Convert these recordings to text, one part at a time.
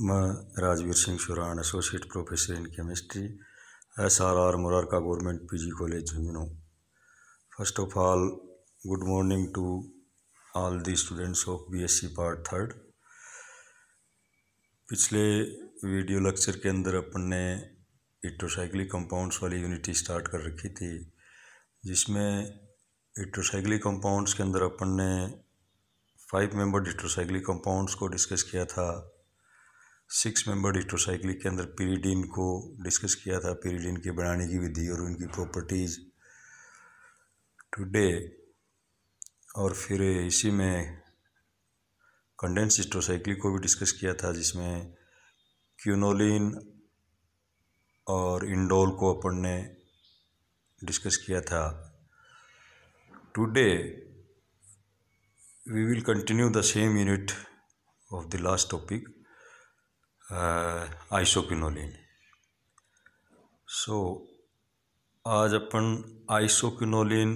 मैं Rajveer Singh Shuran associate professor in chemistry S R R Murarka government PG college Jhunjhunu first of all good morning to all the students of BSc part third पिछले video lecture के अंदर अपन ने heterocyclic compounds वाली unity start कर रखी थी जिसमें इट्रोसाइक्लिक कंपाउंड्स के अंदर अपन ने फाइव मेंबर डिट्रोसाइक्लिक कंपाउंड्स को डिस्कस किया था सिक्स मेंबर डिस्ट्रोसाइक्लिक के अंदर पीरीडीन को डिस्कस किया था पीरीडीन के बनाने की विधि और उनकी प्रॉपर्टीज़ टुडे और फिर इसी में कंडेंस डिस्ट्रोसाइक्लिक को भी डिस्कस किया था जिसमें क्यूनोलिन और इंडोल को अपन ने डिस्कस किया था today we will continue the same unit of the last topic isoquinoline so आज अपन आइसोक्यूनोलिन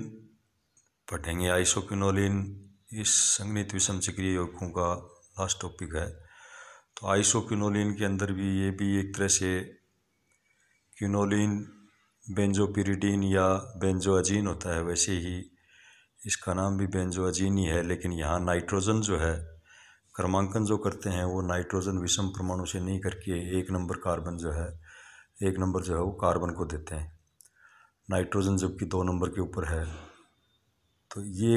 पढ़ेंगे आइसोपिनोलिन इस संगणित विषम चक्रिय योगों का लास्ट टॉपिक है तो आइसोक्विनोलिन के अंदर भी ये भी एक तरह से क्यूनोलिन बेंजोपिरिडीन या बेंजोअजीन होता है वैसे ही इसका नाम भी बेंजोअजीन ही है लेकिन यहाँ नाइट्रोजन जो है क्रमांकन जो करते हैं वो नाइट्रोजन विषम परमाणु से नहीं करके एक नंबर कार्बन जो है एक नंबर जो है वो कार्बन को देते हैं नाइट्रोजन जबकि दो नंबर के ऊपर है तो ये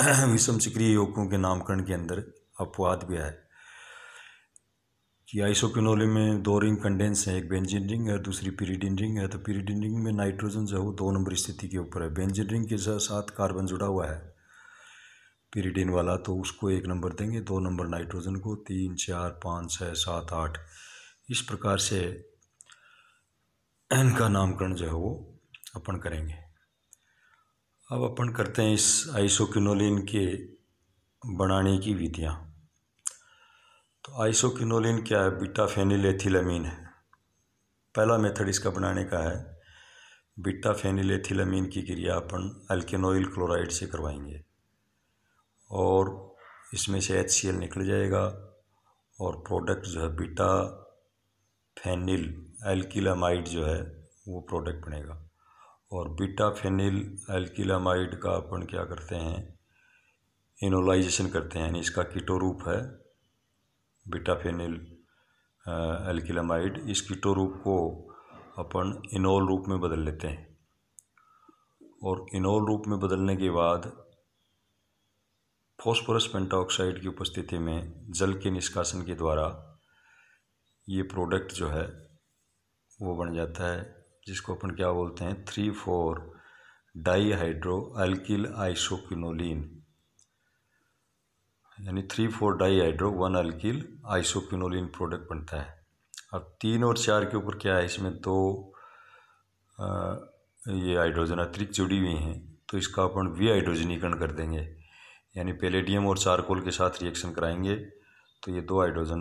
विषम सक्रिय योगों के नामकरण के अंदर अपवाद भी है कि आइसोपिनोले में दो रिंग कंडेंस है एक बेंजिन रिंग है दूसरी पीरीडिन रिंग है तो पीरीडिन रिंग में नाइट्रोजन जो है वो दो नंबर स्थिति के ऊपर है बेंजिन रिंग के साथ कार्बन जुड़ा हुआ है पिरीडीन वाला तो उसको एक नंबर देंगे दो नंबर नाइट्रोजन को तीन चार पाँच छः सात आठ इस प्रकार से इनका नामकरण जो है वो अपन करेंगे अब अपन करते हैं इस आइसोक्यूनोलिन के बनाने की विधियाँ तो आइसोक्यूनोलिन क्या है बीटा फेनिल एथिलामीन है पहला मेथड इसका बनाने का है बीटा फेनिल एथिलामीन की क्रिया अपन अल्केनोइल क्लोराइड से करवाएंगे और इसमें से एच सी एल निकल जाएगा और प्रोडक्ट जो है बीटा फेनिल एल्किलामाइड जो है वो प्रोडक्ट बनेगा और बीटा फेनिल एल्किलामाइड का अपन क्या करते हैं इनोलाइजेशन करते हैं यानी इसका कीटो रूप है बीटा फेनिल एल्किलामाइड इस कीटो रूप को अपन इनोल रूप में बदल लेते हैं और इनोल रूप में बदलने के बाद फॉस्फोरस पेंटाऑक्साइड की उपस्थिति में जल के निष्कासन के द्वारा ये प्रोडक्ट जो है वो बन जाता है जिसको अपन क्या बोलते हैं three four dihydro alkyl isoquinoline यानी three four dihydro one alkyl isoquinoline product बनता है अब तीन और चार के ऊपर क्या है इसमें दो आ, ये हाइड्रोजन अतिरिक्त जुड़ी हुई हैं तो इसका अपन वी हाइड्रोजनीकरण कर देंगे यानी पेलेडियम और चारकोल के साथ रिएक्शन कराएंगे तो ये दो हाइड्रोजन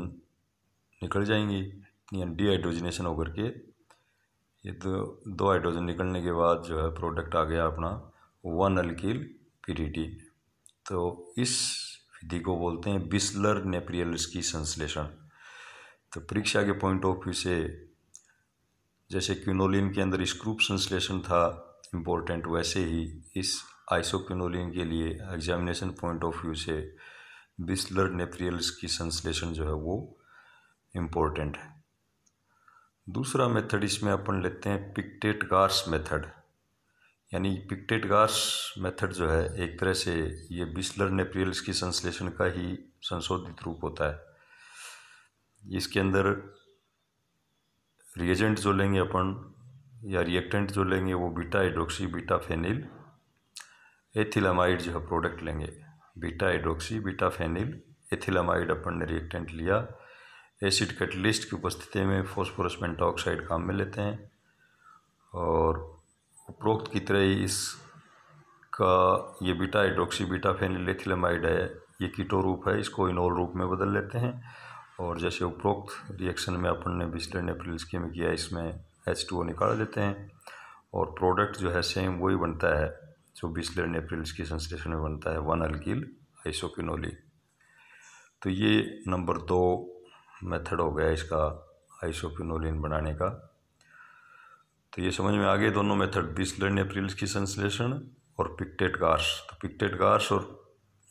निकल जाएंगी यानी डीहाइड्रोजनेशन होकर के ये दो दो हाइड्रोजन निकलने के बाद जो है प्रोडक्ट आ गया अपना वन अल्किल पीडीटी तो इस विधि को बोलते हैं बिस्लर नेप्रियल की संश्लेषण तो परीक्षा के पॉइंट ऑफ व्यू से जैसे क्यूनोलिन के अंदर स्क्रूप संश्लेषण था इम्पोर्टेंट वैसे ही इस आइसोक्विनोलिन के लिए एग्जामिनेशन पॉइंट ऑफ व्यू से बिस्लर नेप्रियल्स की संश्लेषण जो है वो इम्पोर्टेंट है दूसरा मेथड इसमें अपन लेते हैं पिक्टेट गार्स मेथड यानी पिक्टेट गार्स मेथड जो है एक तरह से ये बिस्लर नेप्रियल्स की संश्लेषण का ही संशोधित रूप होता है इसके अंदर रिएजेंट जो लेंगे अपन या रिएक्टेंट जो लेंगे वो beta hydroxy beta phenyl ethylamide जो है प्रोडक्ट लेंगे beta hydroxy beta phenyl ethylamide अपन ने रिएक्टेंट लिया एसिड कैटलिस्ट की उपस्थिति में फॉस्फोरस पेंटाऑक्साइड काम में लेते हैं और उपरोक्त की तरह ही इस का ये beta hydroxy beta phenyl ethylamide है ये कीटो रूप है इसको इनोल रूप में बदल लेते हैं और जैसे उपरोक्त रिएक्शन में अपन ने बिस्लर एप्रिल्स के में किया इसमें एच टू ओ निकाल देते हैं और प्रोडक्ट जो है सेम वही बनता है चौबीस लेन अप्रैल के संश्लेषण में बनता है वन अल्किल आइसोफिनोली तो ये नंबर दो मेथड हो गया इसका आइसोफिनोलिन बनाने का तो ये समझ में आ गए दोनों मेथड बीस लेन अप्रैल की संश्लेषण और पिक्टेट गार्स तो पिक्टेट गार्स और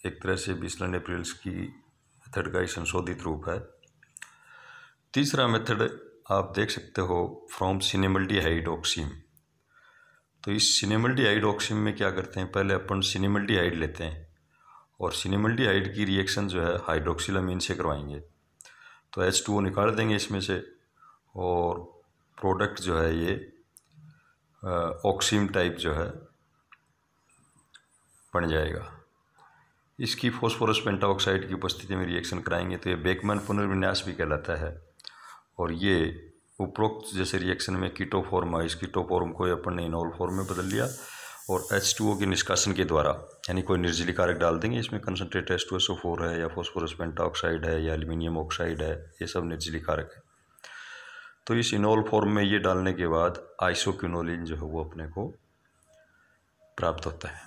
एक तरह से बीस लेन अप्रैल की मेथड का ही संशोधित रूप है तीसरा मेथड आप देख सकते हो फ्रॉम सिनेमल्टी हाइड ऑक्सीम तो इस सिनेमल्टीहाइड ऑक्सीम में क्या करते हैं पहले अपन सिनेमल्टीहाइड लेते हैं और सिनेमल्टीहाइड की रिएक्शन जो है हाइड्रोक्सिलामीन से करवाएंगे तो एच टू ओ निकाल देंगे इसमें से और प्रोडक्ट जो है ये ऑक्सीम टाइप जो है बन जाएगा इसकी फॉस्फोरस पेंटाऑक्साइड की उपस्थिति में रिएक्शन कराएंगे तो ये बेकमैन पुनर्विन्यास भी कहलाता है और ये उपरोक्त जैसे रिएक्शन में कीटोफॉर्म आई इस कीटोफॉर्म को अपन ने इनोल फॉर्म में बदल लिया और एच टू ओ के निष्कासन के द्वारा यानी कोई निर्जली कारक डाल देंगे इसमें concentrate H two S O four है या फॉस्फोरस पेंटाऑक्साइड है या एल्यूमिनियम ऑक्साइड है ये सब निर्जली कारक है तो इस इनोल फॉर्म में ये डालने के बाद आइसोक्यूनोलिन जो है वो अपने को प्राप्त होता है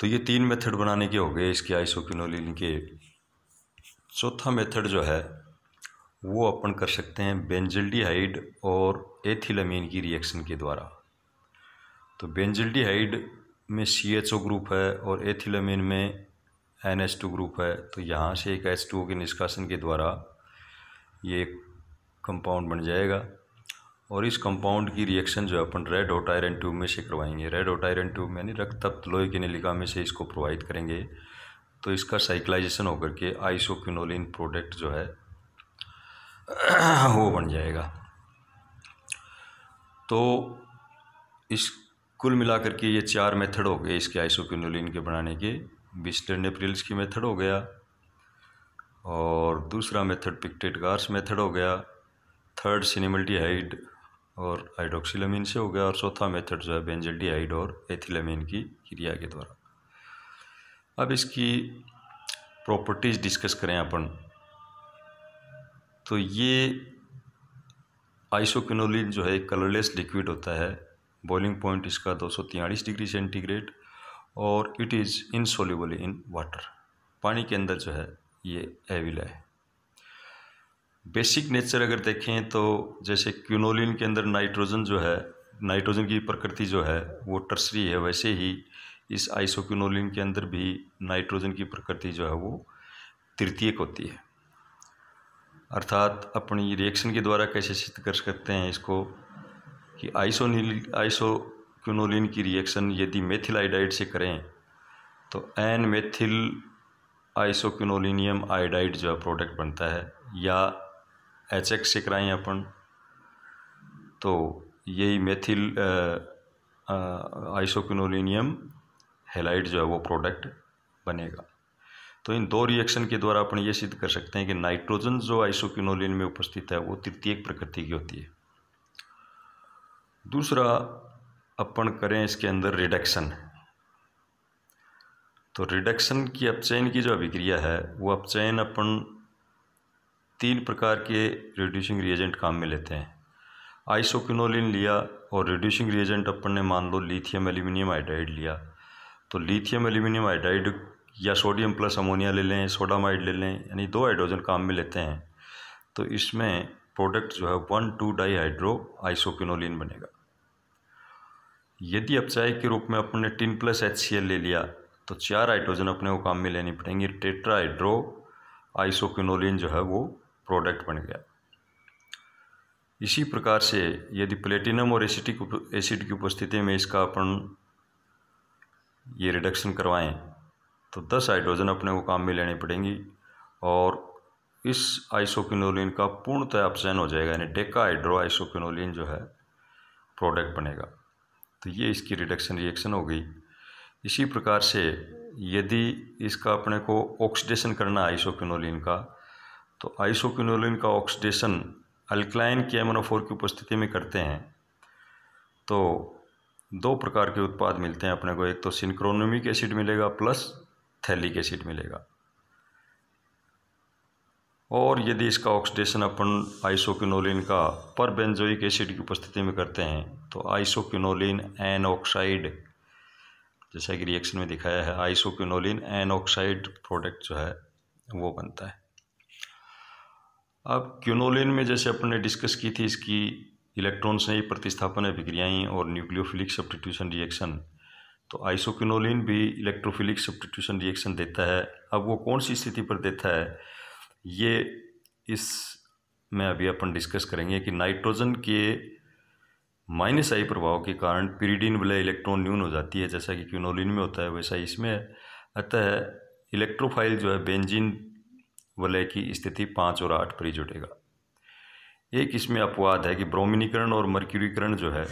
तो ये तीन मेथड बनाने के हो गए इसके आइसोक्यूनोलिन के चौथा मेथड जो है वो अपन कर सकते हैं बेंजल्डिहाइड और एथिलमीन की रिएक्शन के द्वारा तो बेंजल्डिहाइड में सी एच ओ ग्रुप है और एथिलमीन में एन एच टू ग्रुप है तो यहाँ से एक एच टू के निष्कासन के द्वारा ये कंपाउंड बन जाएगा और इस कंपाउंड की रिएक्शन जो है अपन रेड हॉट आयरन ट्यूब में से करवाएंगे रेड हॉट आयरन ट्यूब में यानी रक्तप्त लोहे की नलिका में से इसको प्रोवाइड करेंगे तो इसका साइक्लाइजेशन होकर के आइसोक्विनोलिन प्रोडक्ट जो है वो बन जाएगा तो इस कुल मिलाकर के ये चार मेथड हो गए इसके आइसोक्यूनोलिन के बनाने के बिस्टर एप्रिल्स की मेथड हो गया और दूसरा मेथड पिक्टेट गार्स मेथड हो गया थर्ड सिनेमल्टीहाइड और हाइड्रोक्सीलामीन से हो गया और चौथा मेथड जो है बेंजल्टीहाइड और एथिलामीन की क्रिया के द्वारा अब इसकी प्रॉपर्टीज़ डिस्कस करें अपन तो ये आइसोक्विनोलिन जो है एक कलरलेस लिक्विड होता है बॉइलिंग पॉइंट इसका दो डिग्री सेंटीग्रेड और it is insoluble in water पानी के अंदर जो है ये एविल है बेसिक नेचर अगर देखें तो जैसे क्यूनोलिन के अंदर नाइट्रोजन जो है नाइट्रोजन की प्रकृति जो है वो टर्सरी है वैसे ही इस आइसोक्यूनोलिन के अंदर भी नाइट्रोजन की प्रकृति जो है वो तृतीयक होती है अर्थात अपनी रिएक्शन के द्वारा कैसे सिद्ध कर सकते हैं इसको कि आइसोनील आइसोक्यूनोलिन की रिएक्शन यदि मेथिल आइडाइड से करें तो एन मेथिल आइसोक्यूनोलिनियम आयोडाइड जो है प्रोडक्ट बनता है या एच एक्स से कराएं अपन तो यही मेथिल आइसोक्यूनोलिनियम हेलाइड जो है वो प्रोडक्ट बनेगा तो इन दो रिएक्शन के द्वारा अपन ये सिद्ध कर सकते हैं कि नाइट्रोजन जो आइसोक्यूनोलिन में उपस्थित है वो तृतीय प्रकृति की होती है दूसरा अपन करें इसके अंदर रिडक्शन तो रिडक्शन की अपचयन की जो अभिक्रिया है वो अपचयन अपन तीन प्रकार के रिड्यूसिंग रिएजेंट काम में लेते हैं आइसोक्यूनोलिन लिया और रिड्यूसिंग रिएजेंट अपन ने मान लो लिथियम एल्यूमिनियम हाइड्राइड लिया तो लिथियम एल्यूमिनियम हाइड्राइड या सोडियम प्लस अमोनिया ले लें सोडामाइड ले लें यानी दो हाइड्रोजन काम में लेते हैं तो इसमें प्रोडक्ट जो है one two di hydro isoquinoline बनेगा यदि अपचाय के रूप में अपने tin plus H C L ले लिया तो चार हाइड्रोजन अपने को काम में लेनी पड़ेंगी टेट्रा हाइड्रो आइसोक्यूनोलिन जो है वो प्रोडक्ट बन गया इसी प्रकार से यदि प्लेटिनम और एसिटिक एसिड की उपस्थिति में इसका अपन ये रिडक्शन करवाएं तो दस हाइड्रोजन अपने को काम में लेनी पड़ेंगी और इस आइसोकिनोलिन का पूर्णतः अपचयन हो जाएगा यानी डेका हाइड्रो आइसोकिनोलिन जो है प्रोडक्ट बनेगा तो ये इसकी रिडक्शन रिएक्शन हो गई इसी प्रकार से यदि इसका अपने को ऑक्सीडेशन करना है आइसोकिनोलिन का तो आइसोकिनोलिन का ऑक्सीडेशन अल्कलाइन के एमोनोफोर की उपस्थिति में करते हैं तो दो प्रकार के उत्पाद मिलते हैं अपने को एक तो सिंक्रोनोमिक एसिड मिलेगा प्लस थैलिक एसिड मिलेगा और यदि इसका ऑक्सीडेशन अपन आइसोक्यूनोलिन का पर बेंजोइक एसिड की उपस्थिति में करते हैं तो आइसोक्यूनोलिन एन ऑक्साइड जैसा कि रिएक्शन में दिखाया है आइसोक्यूनोलिन एन ऑक्साइड प्रोडक्ट जो है वो बनता है अब क्यूनोलिन में जैसे अपन ने डिस्कस की थी इसकी इलेक्ट्रॉन से ही प्रतिस्थापन अभिक्रियाएँ और न्यूक्लियोफिलिक सब्टीट्यूशन रिएक्शन तो आइसोक्विनोलिन भी इलेक्ट्रोफिलिक सब्सटीट्यूशन रिएक्शन देता है अब वो कौन सी स्थिति पर देता है ये इस में अभी अपन डिस्कस करेंगे कि नाइट्रोजन के माइनस आई प्रभाव के कारण पीरीडीन वाले इलेक्ट्रॉन न्यून हो जाती है जैसा कि क्यूनोलिन में होता है वैसा इसमें अतः इलेक्ट्रोफाइल जो है बेंजीन वलय की स्थिति पाँच और आठ पर ही जुटेगा एक इसमें अपवाद है कि ब्रोमिनीकरण और मर्क्यूरीकरण जो है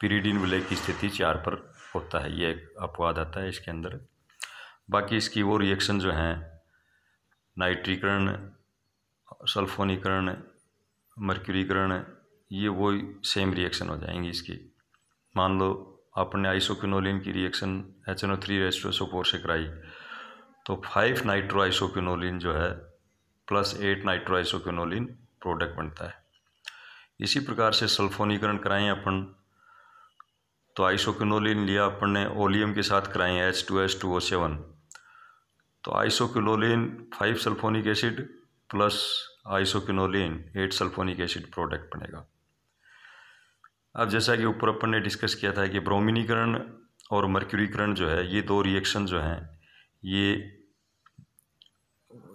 पीरीडीन वलय की स्थिति चार पर होता है ये एक अपवाद आता है इसके अंदर बाकी इसकी वो रिएक्शन जो हैं नाइट्रीकरण सल्फोनीकरण मर्क्यूरीकरण ये वो सेम रिएक्शन हो जाएंगी इसकी मान लो आपने आइसोक्यूनोलिन की reaction H N O three रेस्ट्रोसो फोर से कराई तो फाइव नाइट्रो आइसोक्यूनोलिन जो है plus eight nitro isoquinoline product बनता है इसी प्रकार से सल्फोनीकरण कराएं अपन तो आइसोक्यूनोलिन लिया अपन ने ओलियम के साथ कराएं H two S two O seven तो isoquinoline five sulphonic acid plus isoquinoline eight sulphonic acid product बनेगा अब जैसा कि ऊपर अपन ने डिस्कस किया था कि ब्रोमिनीकरण और मर्क्यूरीकरण जो है ये दो रिएक्शन जो हैं ये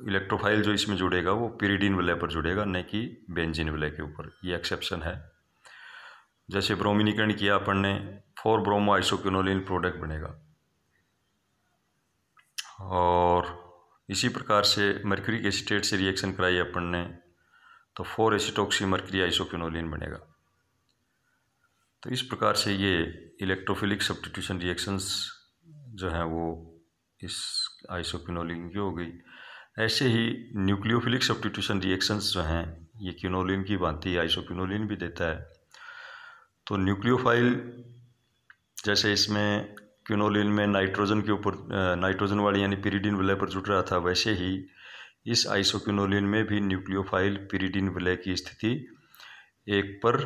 इलेक्ट्रोफाइल जो इसमें जुड़ेगा वो पीरीडीन विलय पर जुड़ेगा न कि बेंजिन विलय के ऊपर ये एक्सेप्शन है जैसे ब्रोमिनीकरण किया अपन ने फोर ब्रोमो आइसोक्यूनोलिन प्रोडक्ट बनेगा और इसी प्रकार से मर्क्यूरिक एसिटेट से रिएक्शन कराई अपन ने तो फोर एसिटोक्सी मर्क्री आइसोक्यूनोलिन बनेगा तो इस प्रकार से ये इलेक्ट्रोफिलिक सब्सटीट्यूशन रिएक्शंस जो हैं वो इस आइसोक्यूनोलिन की हो गई ऐसे ही न्यूक्लियोफिलिक सब्टीट्यूशन रिएक्शंस जो हैं ये क्यूनोलिन की है आइसोक्यूनोलिन भी देता है तो न्यूक्लियोफाइल जैसे इसमें क्यूनोलिन में नाइट्रोजन के ऊपर नाइट्रोजन वाली यानी पिरीडीन विलय पर जुट रहा था वैसे ही इस आइसोक्यूनोलिन में भी न्यूक्लियोफाइल पिरीडीन विलय की स्थिति एक पर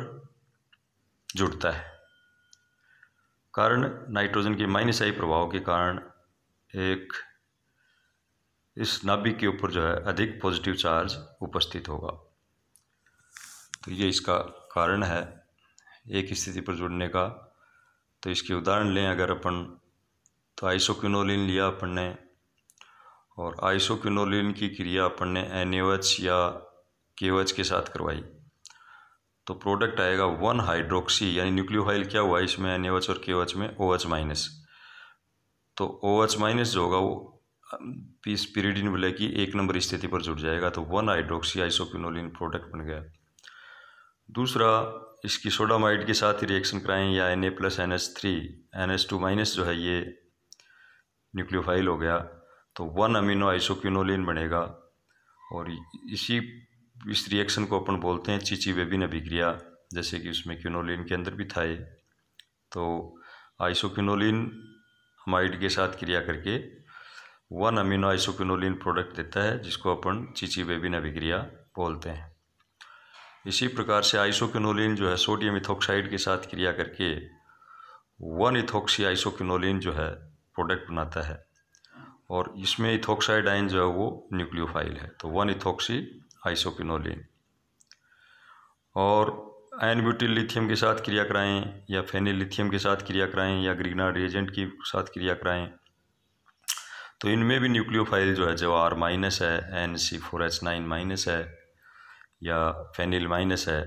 जुड़ता है कारण नाइट्रोजन के माइनस आई प्रभाव के कारण एक इस नाभिक के ऊपर जो है अधिक पॉजिटिव चार्ज उपस्थित होगा तो ये इसका कारण है एक स्थिति पर जुड़ने का तो इसके उदाहरण लें अगर अपन तो आइसोक्यूनोलिन लिया अपन ने और आइसोक्यूनोलिन की क्रिया अपन ने एन या के के साथ करवाई तो प्रोडक्ट आएगा वन हाइड्रोक्सी यानी न्यूक्लियोफाइल क्या हुआ इसमें एन और के में ओ OH माइनस तो ओ OH माइनस जो होगा वो पीस इन बोले कि एक नंबर स्थिति पर जुड़ जाएगा तो वन हाइड्रोक्सी आइसोक्यूनोलिन प्रोडक्ट बन गया दूसरा इसकी सोडामाइड के साथ ही रिएक्शन कराएं या N A plus N S three N S two minus जो है ये न्यूक्लियोफाइल हो गया तो वन अमीनो आइसोक्यूनोलिन बनेगा और इसी इस रिएक्शन को अपन बोलते हैं चीची वेबिन अभिक्रिया जैसे कि उसमें क्यूनोलिन के अंदर भी था ये तो आइसोक्यूनोलिन हमाइड के साथ क्रिया करके वन अमीनो आइसोक्यूनोलिन प्रोडक्ट देता है जिसको अपन चीची वेबिन अभिक्रिया बोलते हैं इसी प्रकार से आइसोक्विनोलिन जो है सोडियम इथोक्साइड के साथ क्रिया करके वन इथोक्सी आइसोक्विनोलिन जो है प्रोडक्ट बनाता है और इसमें इथोक्साइड आइन जो है वो न्यूक्लियोफाइल है तो वन इथोक्सी आइसोक्विनोलिन और आयन ब्यूटिल लिथियम के साथ क्रिया कराएं या फेनिल लिथियम के साथ क्रिया कराएं या ग्रीना रिएजेंट के साथ क्रिया कराएं तो इनमें भी न्यूक्लियोफाइल जो है जो आर माइनस है N C four H nine minus है या फेनिल माइनस है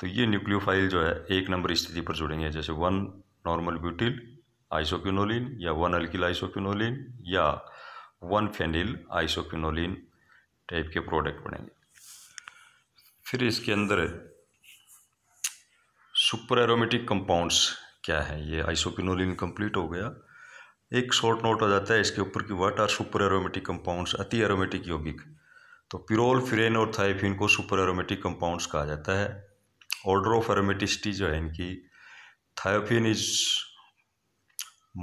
तो ये न्यूक्लियोफाइल जो है एक नंबर स्थिति पर जुड़ेंगे जैसे वन नॉर्मल ब्यूटिल आइसोक्यूनोलिन या वन अल्किल आइसोक्यूनोलिन या वन फेनिल आइसोक्यूनोलिन टाइप के प्रोडक्ट बनेंगे फिर इसके अंदर सुपर एरोमेटिक कंपाउंड्स क्या है ये आइसोक्यूनोलिन कंप्लीट हो गया एक शॉर्ट नोट हो जाता है इसके ऊपर की what are super aromatic compounds अति एरोमेटिक यौगिक तो पिरोल फिरेन और थाइफिन को सुपर एरोमेटिक कंपाउंड्स कहा जाता है ऑर्डर ऑफ एरोमेटिसिटी जो है इनकी thiophene is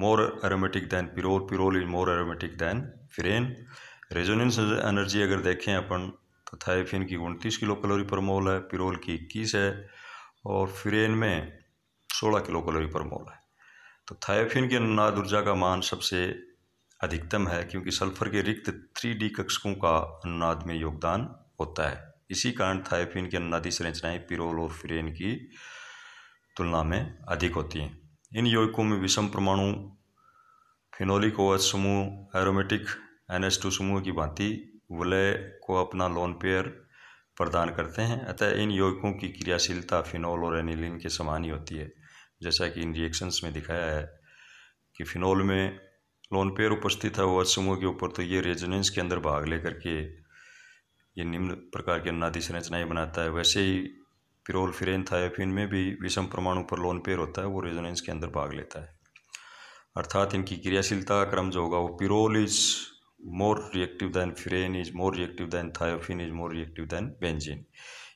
more aromatic than pyrrole pyrrole is more aromatic than furan resonance energy अगर देखें अपन तो थायोफिन की उनतीस किलो कैलोरी पर मोल है पिरोल की इक्कीस है और फिरेन में सोलह किलो कैलोरी पर मोल है तो थायोफिन के नाद ऊर्जा का मान सबसे अधिकतम है क्योंकि सल्फर के रिक्त थ्री डी कक्षकों का अनुनाद में योगदान होता है इसी कारण थायफिन की अनुनादी संरचनाएं पिरोल और फ्रेन की तुलना में अधिक होती हैं इन यौगिकों में विषम परमाणु फिनोलिक ओवर समूह एरोमेटिक एन टू समूह की भांति वलय को अपना लोन पेयर प्रदान करते हैं अतः इन यौगिकों की क्रियाशीलता फिनोल और एनिलिन के समान ही होती है जैसा कि इन रिएक्शंस में दिखाया है कि फिनोल में लोन पेयर उपस्थित है वह समूह के ऊपर तो ये रेजोनेंस के अंदर भाग लेकर के ये निम्न प्रकार की अन्नादि संरचनाएं बनाता है वैसे ही पिरोल फिरेन थायोफिन में भी विषम परमाणु पर लोन पेयर होता है वो रेजोनेंस के अंदर भाग लेता है अर्थात इनकी क्रियाशीलता क्रम जो होगा वो pyrrole is more reactive than furan is more reactive than thiophene is more reactive than benzene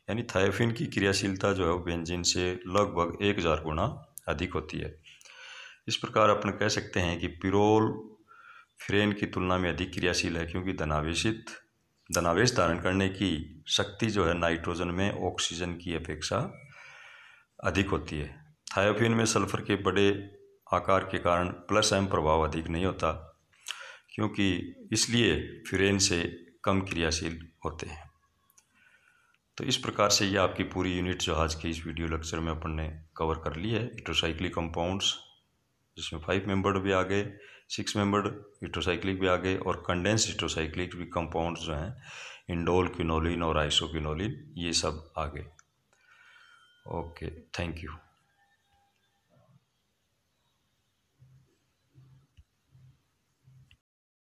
यानी थायोफिन की क्रियाशीलता जो है वो बेंजिन से लगभग एक हज़ार गुना अधिक होती है इस प्रकार अपन कह सकते हैं कि पिरोल फ्रेन की तुलना में अधिक क्रियाशील है क्योंकि धनावेशित धनावेश धारण करने की शक्ति जो है नाइट्रोजन में ऑक्सीजन की अपेक्षा अधिक होती है थायोफिन में सल्फर के बड़े आकार के कारण प्लस एम प्रभाव अधिक नहीं होता क्योंकि इसलिए फ्रेन से कम क्रियाशील होते हैं तो इस प्रकार से ये आपकी पूरी यूनिट जो आज के इस वीडियो लेक्चर में अपन ने कवर कर ली है इट्रोसाइक्लिक कंपाउंड्स जिसमें फाइव मेंबर्ड भी आ गए सिक्स मेंबर्ड हिट्रोसाइक्लिक भी आ गए और कंडेंस हिट्रोसाइक्लिक भी कंपाउंड जो हैं इंडोल क्यूनोलिन और आइसोक्यूनोलिन ये सब आ गए ओके थैंक यू